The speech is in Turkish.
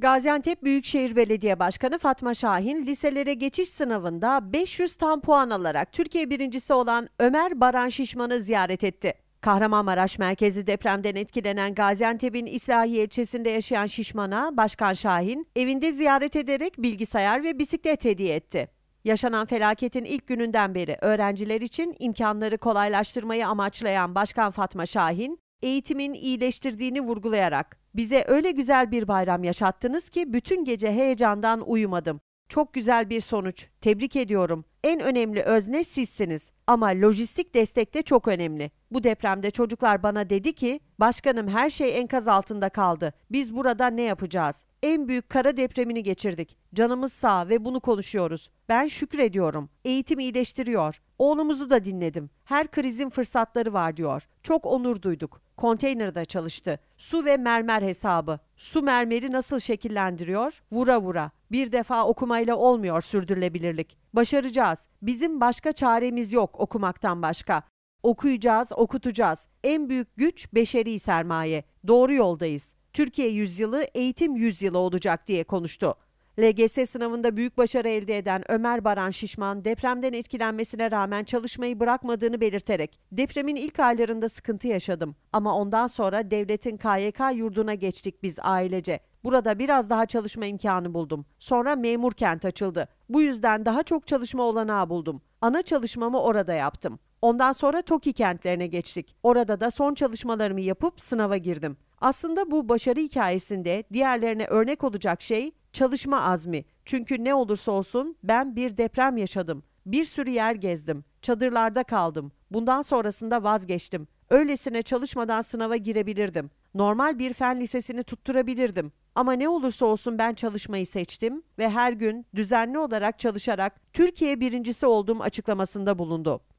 Gaziantep Büyükşehir Belediye Başkanı Fatma Şahin liselere geçiş sınavında 500 tam puan alarak Türkiye birincisi olan Ömer Baran Şişman'ı ziyaret etti. Kahramanmaraş merkezi depremden etkilenen Gaziantep'in İslahiye ilçesinde yaşayan Şişman'a Başkan Şahin evinde ziyaret ederek bilgisayar ve bisiklet hediye etti. Yaşanan felaketin ilk gününden beri öğrenciler için imkanları kolaylaştırmayı amaçlayan Başkan Fatma Şahin, eğitimin iyileştirdiğini vurgulayarak bize öyle güzel bir bayram yaşattınız ki bütün gece heyecandan uyumadım. Çok güzel bir sonuç Tebrik ediyorum. En önemli özne sizsiniz ama lojistik destek de çok önemli. Bu depremde çocuklar bana dedi ki, "Başkanım her şey enkaz altında kaldı. Biz burada ne yapacağız? En büyük kara depremini geçirdik. Canımız sağ ve bunu konuşuyoruz. Ben şükrediyorum. Eğitim iyileştiriyor. Oğlumuzu da dinledim. Her krizin fırsatları var." diyor. Çok onur duyduk. Konteynerde çalıştı. Su ve mermer hesabı. Su mermeri nasıl şekillendiriyor? Vura vura. Bir defa okumayla olmuyor sürdürülebilir güvenilirlik. Başaracağız. Bizim başka çaremiz yok okumaktan başka. Okuyacağız, okutacağız. En büyük güç beşeri sermaye. Doğru yoldayız. Türkiye yüzyılı eğitim yüzyılı olacak diye konuştu. LGS sınavında büyük başarı elde eden Ömer Baran Şişman depremden etkilenmesine rağmen çalışmayı bırakmadığını belirterek depremin ilk aylarında sıkıntı yaşadım ama ondan sonra devletin KYK yurduna geçtik biz ailece. Burada biraz daha çalışma imkanı buldum. Sonra memur kent açıldı. Bu yüzden daha çok çalışma olanağı buldum. Ana çalışmamı orada yaptım. Ondan sonra TOKİ kentlerine geçtik. Orada da son çalışmalarımı yapıp sınava girdim. Aslında bu başarı hikayesinde diğerlerine örnek olacak şey Çalışma azmi. Çünkü ne olursa olsun ben bir deprem yaşadım. Bir sürü yer gezdim. Çadırlarda kaldım. Bundan sonrasında vazgeçtim. Öylesine çalışmadan sınava girebilirdim. Normal bir fen lisesini tutturabilirdim. Ama ne olursa olsun ben çalışmayı seçtim ve her gün düzenli olarak çalışarak Türkiye birincisi olduğum açıklamasında bulundu.